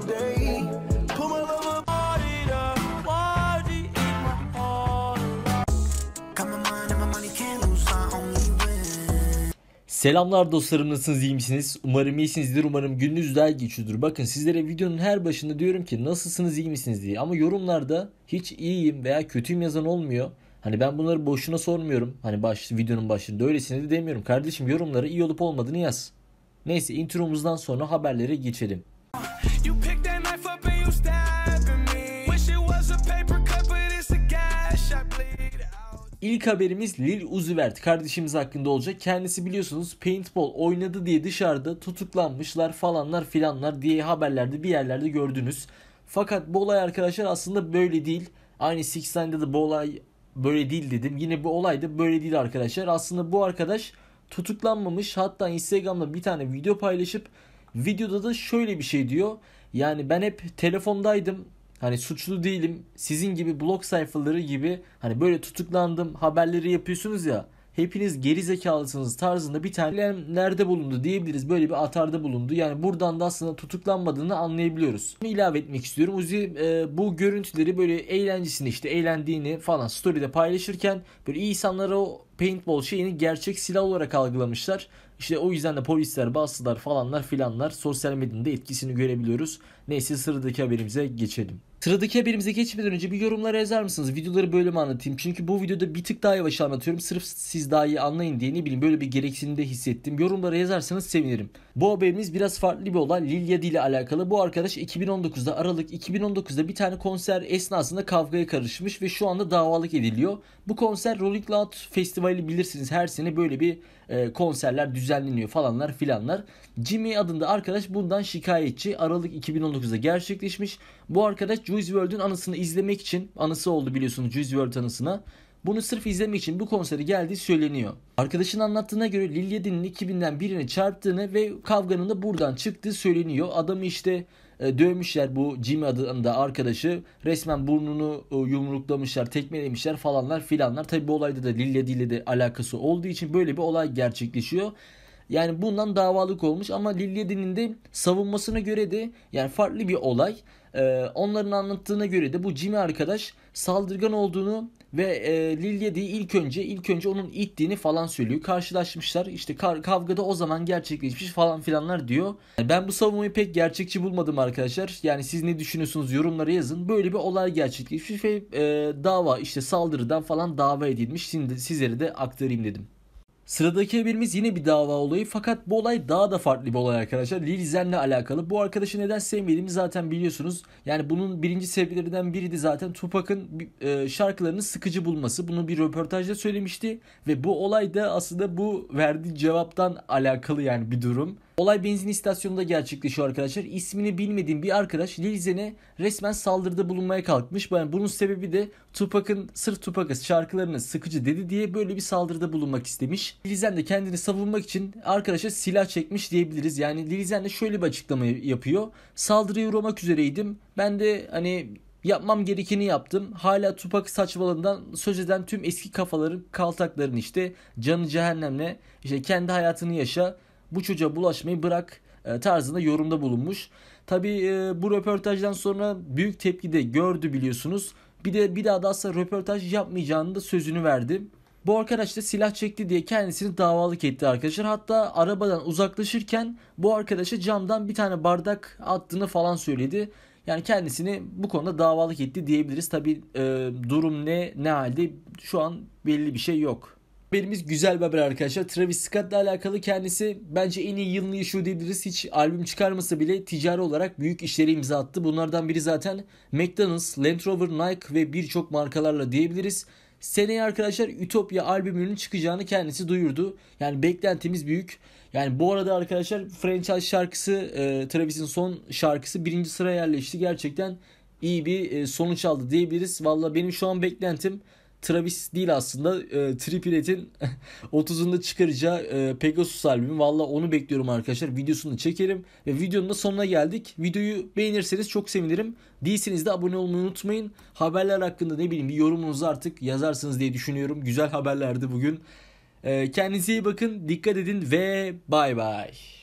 someday. Put my love up, Selamlar dostlarım nasılsınız iyi misiniz? Umarım iyisinizdir umarım gününüz daha geçiyordur. Bakın sizlere videonun her başında diyorum ki nasılsınız iyi misiniz diye. Ama yorumlarda hiç iyiyim veya kötüyüm yazan olmuyor. Hani ben bunları boşuna sormuyorum. Hani baş, videonun başında öylesine de demiyorum. Kardeşim yorumlara iyi olup olmadığını yaz. Neyse intromuzdan sonra haberlere geçelim. İlk haberimiz Lil Uzi Vert kardeşimiz hakkında olacak. Kendisi biliyorsunuz paintball oynadı diye dışarıda tutuklanmışlar falanlar filanlar diye haberlerde bir yerlerde gördünüz. Fakat bu olay arkadaşlar aslında böyle değil. Aynı Six Nine'da da bu olay böyle değil dedim. Yine bu olay da böyle değil arkadaşlar. Aslında bu arkadaş tutuklanmamış. Hatta Instagram'da bir tane video paylaşıp videoda da şöyle bir şey diyor. Yani ben hep telefondaydım hani suçlu değilim sizin gibi blog sayfaları gibi hani böyle tutuklandım haberleri yapıyorsunuz ya hepiniz geri zekalısınız tarzında bir tane nerede bulundu diyebiliriz. Böyle bir atarda bulundu. Yani buradan da aslında tutuklanmadığını anlayabiliyoruz. Bunu ilave etmek istiyorum. Uzi e, bu görüntüleri böyle eğlencesini işte eğlendiğini falan story'de paylaşırken böyle iyi insanlara o paintball şeyini gerçek silah olarak algılamışlar. İşte o yüzden de polisler, bastılar falanlar filanlar sosyal medyada etkisini görebiliyoruz. Neyse sıradaki haberimize geçelim. Sıradaki haberimize geçmeden önce bir yorumlara yazar mısınız? Videoları böyle mi anlatayım? Çünkü bu videoda bir tık daha yavaş anlatıyorum. Sırf siz daha iyi anlayın diye ne bileyim böyle bir gereksinimi de hissettim. Yorumlara yazarsanız sevinirim. Bu haberimiz biraz farklı bir olan Lilyadi ile alakalı. Bu arkadaş 2019'da Aralık 2019'da bir tane konser esnasında kavgaya karışmış ve şu anda davalık ediliyor. Bu konser Rolling Loud Festivali bilirsiniz. Her sene böyle bir e, konserler düzenleniyor falanlar filanlar. Jimmy adında arkadaş bundan şikayetçi. Aralık 2019'da gerçekleşmiş. Bu arkadaş Juice WRLD'ün anısını izlemek için anısı oldu biliyorsunuz Juice WRLD anısına. Bunu sırf izlemek için bu konsere geldiği söyleniyor. Arkadaşın anlattığına göre Lil Yedin'in 2000'den birini çarptığını ve kavganın da buradan çıktığı söyleniyor. Adamı işte e, dövmüşler bu Jimmy adında arkadaşı. Resmen burnunu e, yumruklamışlar, tekmelemişler falanlar filanlar. Tabi bu olayda da Lil ile de alakası olduğu için böyle bir olay gerçekleşiyor. Yani bundan davalık olmuş ama Lilyadin'in de savunmasına göre de yani farklı bir olay. Ee, onların anlattığına göre de bu Jimmy arkadaş saldırgan olduğunu ve e, Lilyadi'yi ilk önce ilk önce onun ittiğini falan söylüyor. Karşılaşmışlar. İşte kavgada o zaman gerçekleşmiş falan filanlar diyor. Yani ben bu savunmayı pek gerçekçi bulmadım arkadaşlar. Yani siz ne düşünüyorsunuz yorumlara yazın. Böyle bir olay gerçekleşmiş ve e, dava işte saldırıdan falan dava edilmiş. Şimdi sizlere de aktarayım dedim. Sıradaki haberimiz yine bir dava olayı fakat bu olay daha da farklı bir olay arkadaşlar. Lil Zen'le alakalı. Bu arkadaşı neden sevmediğimi zaten biliyorsunuz. Yani bunun birinci sebeplerinden biri de zaten Tupac'ın e, şarkılarını sıkıcı bulması. Bunu bir röportajda söylemişti ve bu olay da aslında bu verdiği cevaptan alakalı yani bir durum. Olay benzin istasyonunda gerçekleşiyor arkadaşlar. İsmini bilmediğim bir arkadaş Lilzen'e resmen saldırıda bulunmaya kalkmış. Yani bunun sebebi de Tupac'ın sırf Tupac'a şarkılarını sıkıcı dedi diye böyle bir saldırıda bulunmak istemiş. Lilzen de kendini savunmak için arkadaşa silah çekmiş diyebiliriz. Yani Lilzen de şöyle bir açıklama yapıyor. Saldırıya uğramak üzereydim. Ben de hani Yapmam gerekeni yaptım. Hala Tupac saçmalığından söz eden tüm eski kafaların kaltakların işte canı cehennemle işte kendi hayatını yaşa bu çocuğa bulaşmayı bırak e, tarzında yorumda bulunmuş. Tabi e, bu röportajdan sonra büyük tepki de gördü biliyorsunuz. Bir de bir daha da asla röportaj yapmayacağını da sözünü verdi. Bu arkadaş da silah çekti diye kendisini davalık etti arkadaşlar. Hatta arabadan uzaklaşırken bu arkadaşa camdan bir tane bardak attığını falan söyledi. Yani kendisini bu konuda davalık etti diyebiliriz. Tabi e, durum ne ne halde şu an belli bir şey yok benimiz güzel bir haber arkadaşlar. Travis Scott'la alakalı kendisi bence en iyi yılını yaşıyor diyebiliriz. Hiç albüm çıkarmasa bile ticari olarak büyük işlere imza attı. Bunlardan biri zaten McDonald's, Land Rover, Nike ve birçok markalarla diyebiliriz. Seneye arkadaşlar Ütopya albümünün çıkacağını kendisi duyurdu. Yani beklentimiz büyük. Yani bu arada arkadaşlar franchise şarkısı e, Travis'in son şarkısı birinci sıraya yerleşti. Gerçekten iyi bir e, sonuç aldı diyebiliriz. Valla benim şu an beklentim Travis değil aslında. E, ee, Triplet'in 30'unda çıkaracağı e, Pegasus albümü. Valla onu bekliyorum arkadaşlar. Videosunu çekerim. Ve videonun da sonuna geldik. Videoyu beğenirseniz çok sevinirim. Değilseniz de abone olmayı unutmayın. Haberler hakkında ne bileyim bir yorumunuzu artık yazarsınız diye düşünüyorum. Güzel haberlerdi bugün. E, kendinize iyi bakın. Dikkat edin ve bay bay.